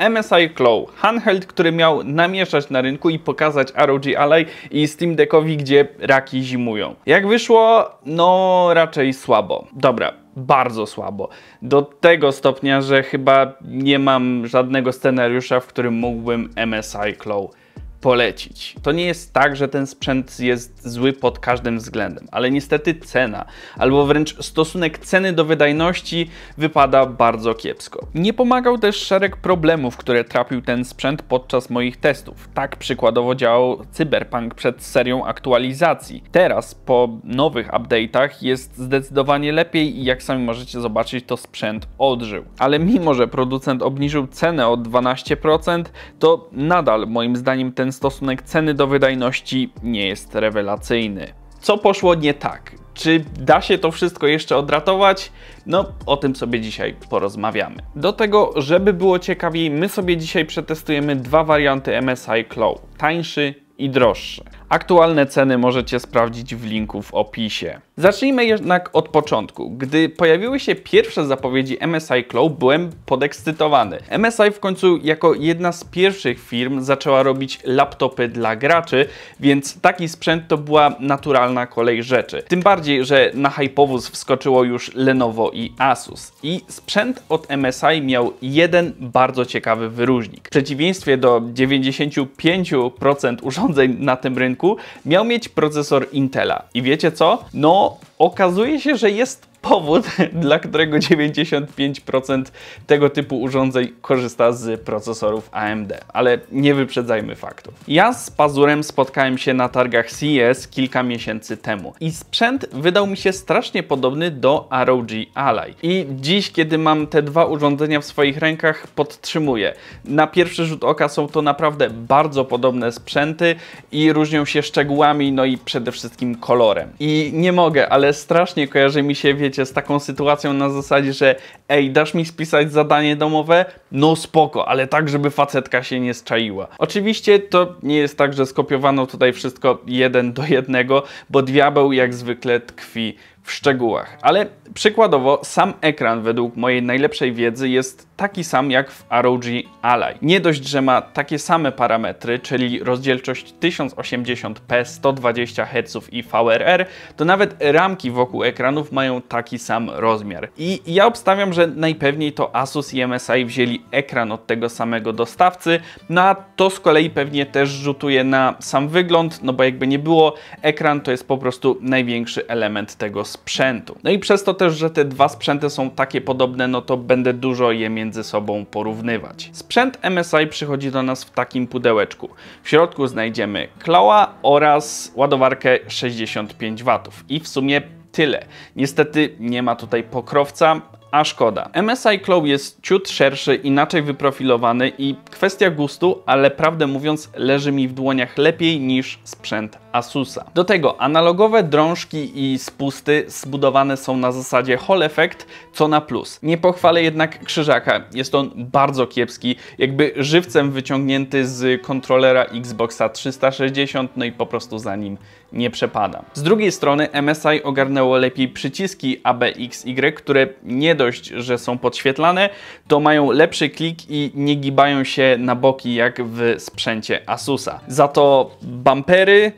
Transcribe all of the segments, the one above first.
MSI Claw, handheld, który miał namieszać na rynku i pokazać ROG Ally i Steam Deckowi, gdzie raki zimują. Jak wyszło? No raczej słabo. Dobra, bardzo słabo. Do tego stopnia, że chyba nie mam żadnego scenariusza, w którym mógłbym MSI Claw polecić. To nie jest tak, że ten sprzęt jest zły pod każdym względem, ale niestety cena, albo wręcz stosunek ceny do wydajności wypada bardzo kiepsko. Nie pomagał też szereg problemów, które trapił ten sprzęt podczas moich testów. Tak przykładowo działał Cyberpunk przed serią aktualizacji. Teraz, po nowych update'ach, jest zdecydowanie lepiej i jak sami możecie zobaczyć, to sprzęt odżył. Ale mimo, że producent obniżył cenę o 12%, to nadal moim zdaniem ten stosunek ceny do wydajności nie jest rewelacyjny. Co poszło nie tak? Czy da się to wszystko jeszcze odratować? No, o tym sobie dzisiaj porozmawiamy. Do tego, żeby było ciekawiej, my sobie dzisiaj przetestujemy dwa warianty MSI Claw, tańszy i droższy. Aktualne ceny możecie sprawdzić w linku w opisie. Zacznijmy jednak od początku. Gdy pojawiły się pierwsze zapowiedzi MSI Cloud, byłem podekscytowany. MSI w końcu jako jedna z pierwszych firm zaczęła robić laptopy dla graczy, więc taki sprzęt to była naturalna kolej rzeczy. Tym bardziej, że na hypowóz wskoczyło już Lenovo i Asus. I sprzęt od MSI miał jeden bardzo ciekawy wyróżnik. W przeciwieństwie do 95% urządzeń na tym rynku, rynku miał mieć procesor Intela. I wiecie co? No, okazuje się, że jest powód, dla którego 95% tego typu urządzeń korzysta z procesorów AMD, ale nie wyprzedzajmy faktów. Ja z pazurem spotkałem się na targach CES kilka miesięcy temu i sprzęt wydał mi się strasznie podobny do ROG Ally. I dziś, kiedy mam te dwa urządzenia w swoich rękach, podtrzymuję. Na pierwszy rzut oka są to naprawdę bardzo podobne sprzęty i różnią się szczegółami, no i przede wszystkim kolorem. I nie mogę, ale strasznie kojarzy mi się, wiecie, wiecie, z taką sytuacją na zasadzie, że ej, dasz mi spisać zadanie domowe? No spoko, ale tak, żeby facetka się nie zczaiła. Oczywiście to nie jest tak, że skopiowano tutaj wszystko jeden do jednego, bo diabeł jak zwykle tkwi w szczegółach. Ale przykładowo sam ekran według mojej najlepszej wiedzy jest taki sam jak w ROG Ally. Nie dość, że ma takie same parametry, czyli rozdzielczość 1080p, 120 Hz i VRR, to nawet ramki wokół ekranów mają taki sam rozmiar. I ja obstawiam, że najpewniej to Asus i MSI wzięli ekran od tego samego dostawcy, no a to z kolei pewnie też rzutuje na sam wygląd, no bo jakby nie było, ekran to jest po prostu największy element tego sprzętu. No i przez to też, że te dwa sprzęty są takie podobne, no to będę dużo je między sobą porównywać. Sprzęt MSI przychodzi do nas w takim pudełeczku. W środku znajdziemy klała oraz ładowarkę 65W i w sumie tyle. Niestety nie ma tutaj pokrowca, a szkoda. MSI Claw jest ciut szerszy, inaczej wyprofilowany i kwestia gustu, ale prawdę mówiąc leży mi w dłoniach lepiej niż sprzęt Asusa. Do tego analogowe drążki i spusty zbudowane są na zasadzie Hall Effect, co na plus. Nie pochwalę jednak krzyżaka, jest on bardzo kiepski, jakby żywcem wyciągnięty z kontrolera Xboxa 360, no i po prostu za nim nie przepadam. Z drugiej strony MSI ogarnęło lepiej przyciski ABXY, które nie do dość, że są podświetlane, to mają lepszy klik i nie gibają się na boki jak w sprzęcie Asusa. Za to bumpery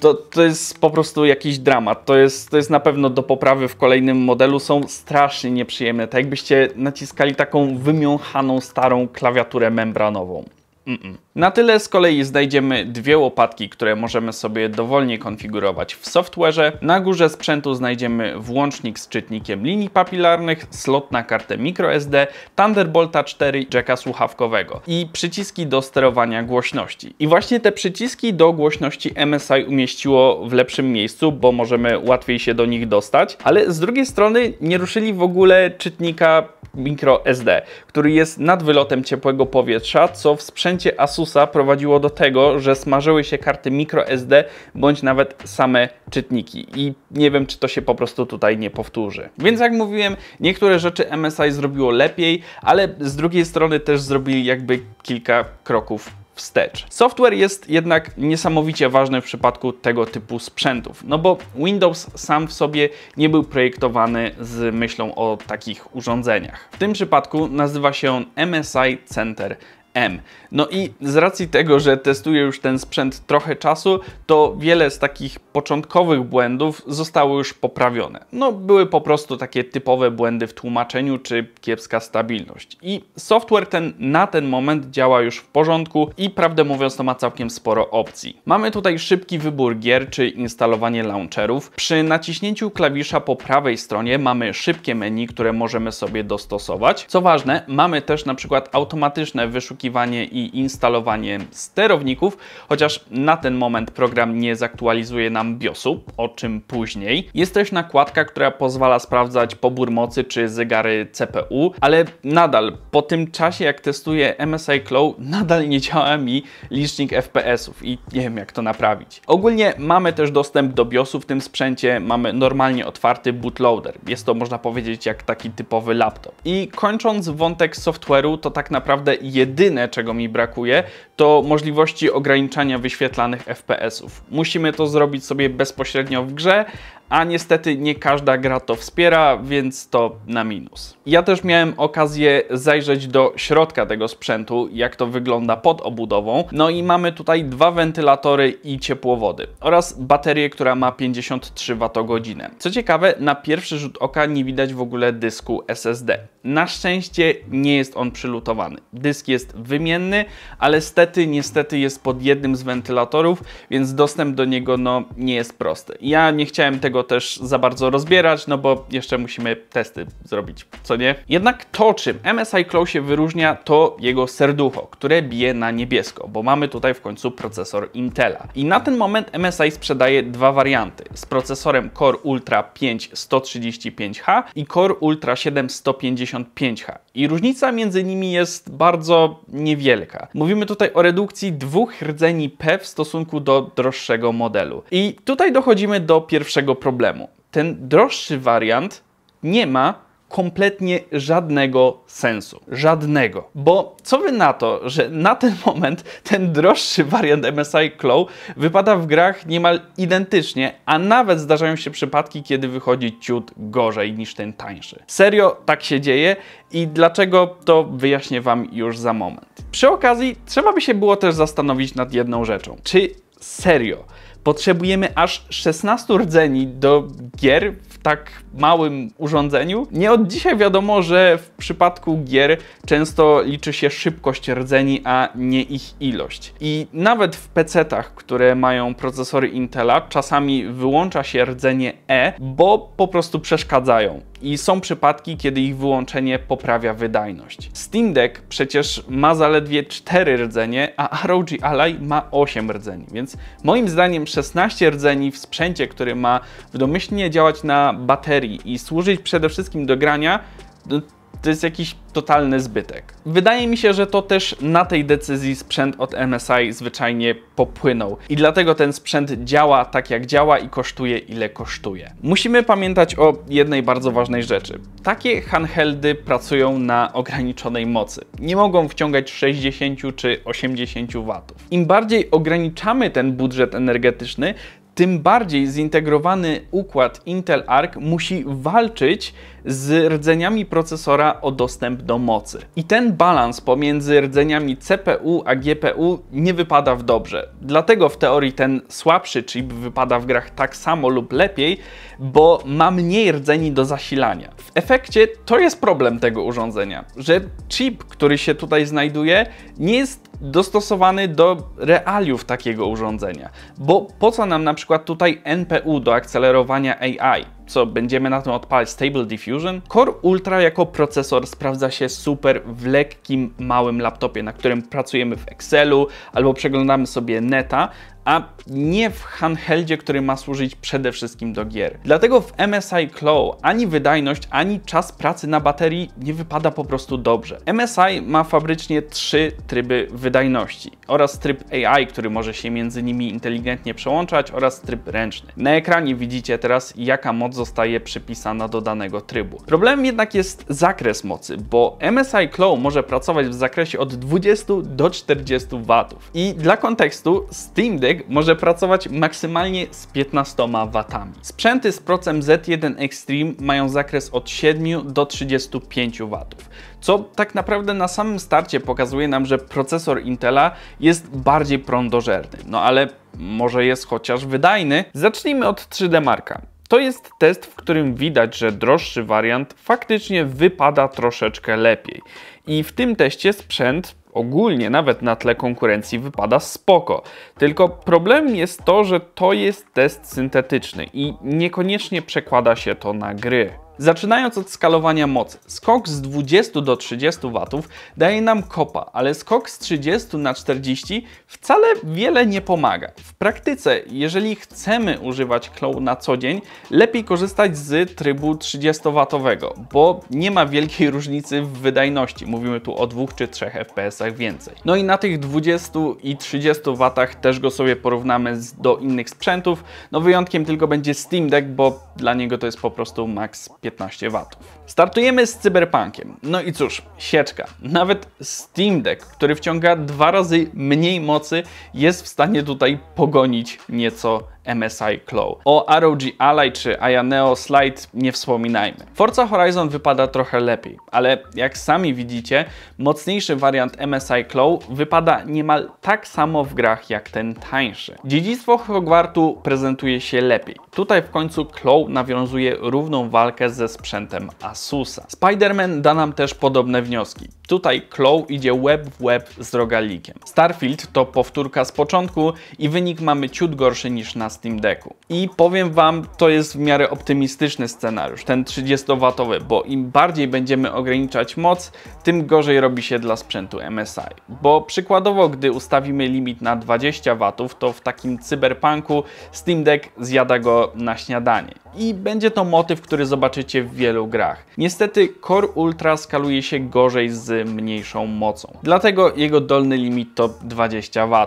to, to jest po prostu jakiś dramat. To jest, to jest na pewno do poprawy w kolejnym modelu. Są strasznie nieprzyjemne. Tak jakbyście naciskali taką wymiąchaną starą klawiaturę membranową. Mm -mm. Na tyle z kolei znajdziemy dwie łopatki, które możemy sobie dowolnie konfigurować w software'ze. Na górze sprzętu znajdziemy włącznik z czytnikiem linii papilarnych, slot na kartę microSD, Thunderbolta 4, jacka słuchawkowego i przyciski do sterowania głośności. I właśnie te przyciski do głośności MSI umieściło w lepszym miejscu, bo możemy łatwiej się do nich dostać, ale z drugiej strony nie ruszyli w ogóle czytnika microSD, który jest nad wylotem ciepłego powietrza, co w sprzęcie Asus Asusa prowadziło do tego, że smażyły się karty microSD bądź nawet same czytniki i nie wiem, czy to się po prostu tutaj nie powtórzy. Więc jak mówiłem, niektóre rzeczy MSI zrobiło lepiej, ale z drugiej strony też zrobili jakby kilka kroków wstecz. Software jest jednak niesamowicie ważny w przypadku tego typu sprzętów, no bo Windows sam w sobie nie był projektowany z myślą o takich urządzeniach. W tym przypadku nazywa się on MSI Center M. No i z racji tego, że testuję już ten sprzęt trochę czasu, to wiele z takich początkowych błędów zostało już poprawione. No były po prostu takie typowe błędy w tłumaczeniu czy kiepska stabilność. I software ten na ten moment działa już w porządku i prawdę mówiąc to ma całkiem sporo opcji. Mamy tutaj szybki wybór gier czy instalowanie launcherów. Przy naciśnięciu klawisza po prawej stronie mamy szybkie menu, które możemy sobie dostosować. Co ważne, mamy też na przykład automatyczne wyszukiwanie i instalowanie sterowników, chociaż na ten moment program nie zaktualizuje nam BIOSu, o czym później. Jest też nakładka, która pozwala sprawdzać pobór mocy czy zegary CPU, ale nadal po tym czasie jak testuję MSI Cloud nadal nie działa mi licznik FPS-ów i nie wiem jak to naprawić. Ogólnie mamy też dostęp do BIOSu w tym sprzęcie, mamy normalnie otwarty bootloader. Jest to można powiedzieć jak taki typowy laptop. I kończąc wątek software'u to tak naprawdę jedyny jedyne, czego mi brakuje, to możliwości ograniczania wyświetlanych FPS-ów. Musimy to zrobić sobie bezpośrednio w grze, a niestety nie każda gra to wspiera, więc to na minus. Ja też miałem okazję zajrzeć do środka tego sprzętu, jak to wygląda pod obudową. No i mamy tutaj dwa wentylatory i ciepłowody oraz baterię, która ma 53 Wh. Co ciekawe, na pierwszy rzut oka nie widać w ogóle dysku SSD. Na szczęście nie jest on przylutowany. Dysk jest wymienny, ale stety niestety jest pod jednym z wentylatorów, więc dostęp do niego no, nie jest prosty. Ja nie chciałem tego tego też za bardzo rozbierać, no bo jeszcze musimy testy zrobić, co nie? Jednak to, czym MSI Claw się wyróżnia, to jego serducho, które bije na niebiesko, bo mamy tutaj w końcu procesor Intela. I na ten moment MSI sprzedaje dwa warianty z procesorem Core Ultra 5 135H i Core Ultra 7 155H. I różnica między nimi jest bardzo niewielka. Mówimy tutaj o redukcji dwóch rdzeni P w stosunku do droższego modelu. I tutaj dochodzimy do pierwszego problemu problemu. Ten droższy wariant nie ma kompletnie żadnego sensu. Żadnego. Bo co wy na to, że na ten moment ten droższy wariant MSI Claw wypada w grach niemal identycznie, a nawet zdarzają się przypadki, kiedy wychodzi ciut gorzej niż ten tańszy. Serio tak się dzieje i dlaczego to wyjaśnię wam już za moment. Przy okazji trzeba by się było też zastanowić nad jedną rzeczą. Czy serio Potrzebujemy aż 16 rdzeni do gier w tak małym urządzeniu. Nie od dzisiaj wiadomo, że w przypadku gier często liczy się szybkość rdzeni, a nie ich ilość. I nawet w PC-tach, które mają procesory Intela, czasami wyłącza się rdzenie E, bo po prostu przeszkadzają i są przypadki, kiedy ich wyłączenie poprawia wydajność. Steam Deck przecież ma zaledwie 4 rdzenie, a ROG Ally ma 8 rdzeni, więc moim zdaniem 16 rdzeni w sprzęcie, który ma w domyślnie działać na baterii i służyć przede wszystkim do grania, no, to jest jakiś totalny zbytek. Wydaje mi się, że to też na tej decyzji sprzęt od MSI zwyczajnie popłynął i dlatego ten sprzęt działa tak jak działa i kosztuje ile kosztuje. Musimy pamiętać o jednej bardzo ważnej rzeczy. Takie handheldy pracują na ograniczonej mocy. Nie mogą wciągać 60 czy 80 W. Im bardziej ograniczamy ten budżet energetyczny, tym bardziej zintegrowany układ Intel Arc musi walczyć z rdzeniami procesora o dostęp do mocy. I ten balans pomiędzy rdzeniami CPU a GPU nie wypada w dobrze. Dlatego w teorii ten słabszy chip wypada w grach tak samo lub lepiej, bo ma mniej rdzeni do zasilania. W efekcie to jest problem tego urządzenia, że chip, który się tutaj znajduje, nie jest dostosowany do realiów takiego urządzenia. Bo po co nam na przykład tutaj NPU do akcelerowania AI? co będziemy na tym odpalać Stable Diffusion. Core Ultra jako procesor sprawdza się super w lekkim, małym laptopie, na którym pracujemy w Excelu albo przeglądamy sobie neta, a nie w handheldzie, który ma służyć przede wszystkim do gier. Dlatego w MSI Claw ani wydajność, ani czas pracy na baterii nie wypada po prostu dobrze. MSI ma fabrycznie trzy tryby wydajności oraz tryb AI, który może się między nimi inteligentnie przełączać oraz tryb ręczny. Na ekranie widzicie teraz jaka moc zostaje przypisana do danego trybu. Problemem jednak jest zakres mocy, bo MSI Claw może pracować w zakresie od 20 do 40 W. I dla kontekstu Steam Deck Człowiek może pracować maksymalnie z 15 watami. Sprzęty z procem Z1 Extreme mają zakres od 7 do 35 watów, co tak naprawdę na samym starcie pokazuje nam, że procesor Intela jest bardziej prądożerny. No ale może jest chociaż wydajny. Zacznijmy od 3D Marka. To jest test, w którym widać, że droższy wariant faktycznie wypada troszeczkę lepiej. I w tym teście sprzęt ogólnie nawet na tle konkurencji wypada spoko. Tylko problem jest to, że to jest test syntetyczny i niekoniecznie przekłada się to na gry. Zaczynając od skalowania mocy, skok z 20 do 30 W daje nam kopa, ale skok z 30 na 40 wcale wiele nie pomaga. W praktyce, jeżeli chcemy używać Claw na co dzień, lepiej korzystać z trybu 30W, bo nie ma wielkiej różnicy w wydajności. Mówimy tu o 2 czy 3 FPS-ach więcej. No i na tych 20 i 30 W też go sobie porównamy do innych sprzętów. No wyjątkiem tylko będzie Steam Deck, bo dla niego to jest po prostu max 15 W. Startujemy z Cyberpunkiem. No i cóż, sieczka. Nawet Steam Deck, który wciąga dwa razy mniej mocy, jest w stanie tutaj pogonić nieco MSI Claw. O ROG Ally czy Ayaneo Slide nie wspominajmy. Forza Horizon wypada trochę lepiej, ale jak sami widzicie, mocniejszy wariant MSI Claw wypada niemal tak samo w grach jak ten tańszy. Dziedzictwo Hogwartu prezentuje się lepiej. Tutaj w końcu Claw nawiązuje równą walkę ze sprzętem Asusa. Spider-Man da nam też podobne wnioski. Tutaj Claw idzie web w web z rogalikiem. Starfield to powtórka z początku i wynik mamy ciut gorszy niż na Steam Decku. I powiem Wam, to jest w miarę optymistyczny scenariusz, ten 30W, bo im bardziej będziemy ograniczać moc, tym gorzej robi się dla sprzętu MSI. Bo przykładowo, gdy ustawimy limit na 20 W, to w takim cyberpunku Steam Deck zjada go na śniadanie. I będzie to motyw, który zobaczycie w wielu grach. Niestety Core Ultra skaluje się gorzej z mniejszą mocą. Dlatego jego dolny limit to 20 W,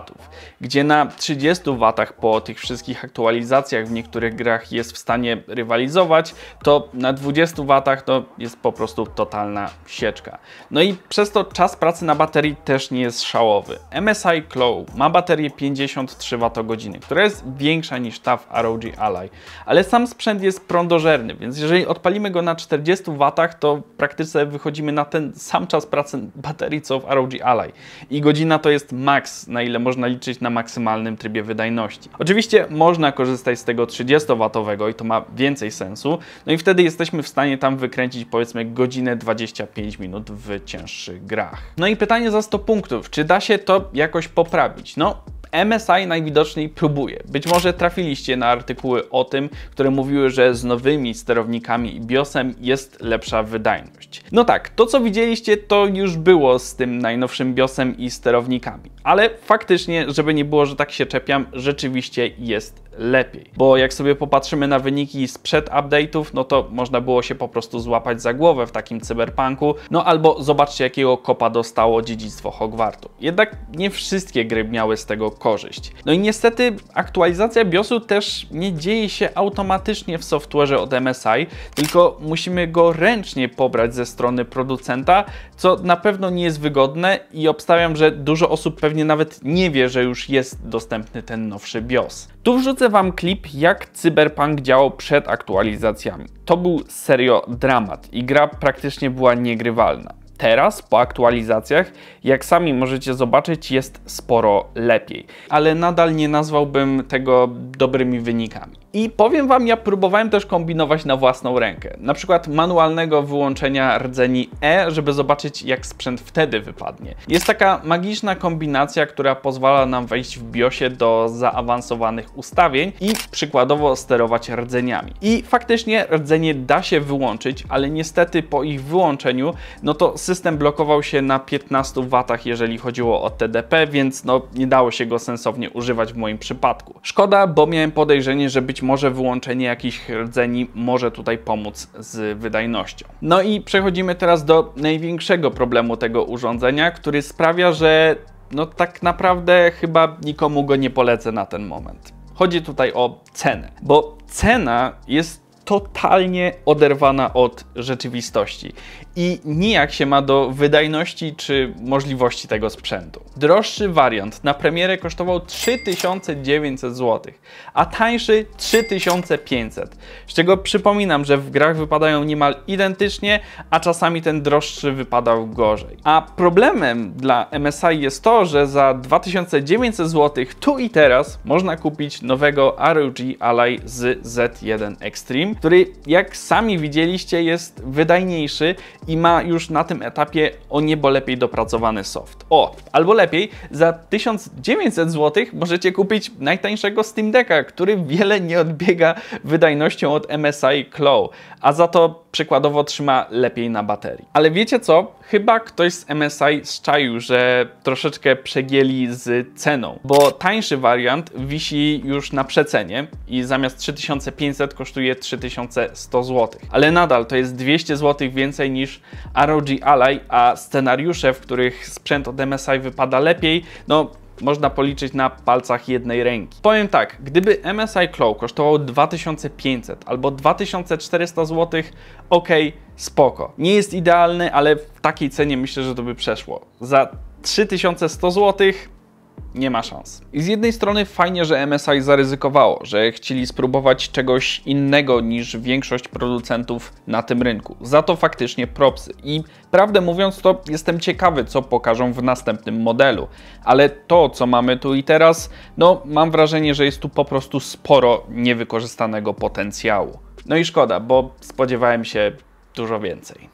gdzie na 30 W po tych wszystkich aktualizacjach w niektórych grach jest w stanie rywalizować, to na 20 W to jest po prostu totalna sieczka. No i przez to czas pracy na baterii też nie jest szałowy. MSI Clow ma baterię 53 Wh, która jest większa niż ta w ROG Ally, ale sam sprzęt jest prądożerny, więc jeżeli odpalimy go na 40 W, to w praktyce wychodzimy na ten sam czas pracy baterii co w ROG Ally. I godzina to jest maks, na ile można liczyć na maksymalnym trybie wydajności. Oczywiście można korzystać z tego 30-watowego i to ma więcej sensu. No i wtedy jesteśmy w stanie tam wykręcić powiedzmy godzinę 25 minut w cięższych grach. No i pytanie za 100 punktów, czy da się to jakoś poprawić? No, MSI najwidoczniej próbuje. Być może trafiliście na artykuły o tym, które mówiły, że z nowymi sterownikami i BIOSem jest lepsza wydajność. No tak, to co widzieliście to już było z tym najnowszym BIOSem i sterownikami, ale faktycznie, żeby nie było, że tak się czepiam, rzeczywiście jest lepiej. Bo jak sobie popatrzymy na wyniki sprzed update'ów, no to można było się po prostu złapać za głowę w takim cyberpunku, no albo zobaczcie jakiego kopa dostało dziedzictwo Hogwartu. Jednak nie wszystkie gry miały z tego korzyść. No i niestety aktualizacja BIOSu też nie dzieje się automatycznie w software'ze od MSI, tylko musimy go ręcznie pobrać ze strony producenta, co na pewno nie jest wygodne i obstawiam, że dużo osób pewnie nawet nie wie, że już jest dostępny ten nowszy BIOS. Tu wrzucę Wam klip, jak Cyberpunk działał przed aktualizacjami. To był serio dramat i gra praktycznie była niegrywalna. Teraz, po aktualizacjach, jak sami możecie zobaczyć, jest sporo lepiej, ale nadal nie nazwałbym tego dobrymi wynikami. I powiem Wam, ja próbowałem też kombinować na własną rękę. Na przykład manualnego wyłączenia rdzeni E, żeby zobaczyć jak sprzęt wtedy wypadnie. Jest taka magiczna kombinacja, która pozwala nam wejść w BIOSie do zaawansowanych ustawień i przykładowo sterować rdzeniami. I faktycznie rdzenie da się wyłączyć, ale niestety po ich wyłączeniu, no to system blokował się na 15 W, jeżeli chodziło o TDP, więc no nie dało się go sensownie używać w moim przypadku. Szkoda, bo miałem podejrzenie, że być może wyłączenie jakichś rdzeni może tutaj pomóc z wydajnością. No i przechodzimy teraz do największego problemu tego urządzenia, który sprawia, że no tak naprawdę chyba nikomu go nie polecę na ten moment. Chodzi tutaj o cenę, bo cena jest totalnie oderwana od rzeczywistości i nijak się ma do wydajności czy możliwości tego sprzętu. Droższy wariant na premierę kosztował 3900 zł, a tańszy 3500, z czego przypominam, że w grach wypadają niemal identycznie, a czasami ten droższy wypadał gorzej. A problemem dla MSI jest to, że za 2900 zł tu i teraz można kupić nowego ROG Ally z Z1 Extreme, który jak sami widzieliście jest wydajniejszy i ma już na tym etapie o niebo lepiej dopracowany soft. O, albo lepiej, za 1900 zł możecie kupić najtańszego Steam Decka, który wiele nie odbiega wydajnością od MSI Claw, a za to przykładowo trzyma lepiej na baterii. Ale wiecie co? Chyba ktoś z MSI zczaił, że troszeczkę przegieli z ceną, bo tańszy wariant wisi już na przecenie i zamiast 3500 kosztuje 3100 zł. Ale nadal to jest 200 zł więcej niż ROG Ally, a scenariusze, w których sprzęt od MSI wypada lepiej, no można policzyć na palcach jednej ręki. Powiem tak, gdyby MSI Claw kosztował 2500 albo 2400 zł, ok, spoko. Nie jest idealny, ale w takiej cenie myślę, że to by przeszło. Za 3100 zł nie ma szans. I z jednej strony fajnie, że MSI zaryzykowało, że chcieli spróbować czegoś innego niż większość producentów na tym rynku. Za to faktycznie propsy. I prawdę mówiąc, to jestem ciekawy, co pokażą w następnym modelu. Ale to, co mamy tu i teraz, no mam wrażenie, że jest tu po prostu sporo niewykorzystanego potencjału. No i szkoda, bo spodziewałem się dużo więcej.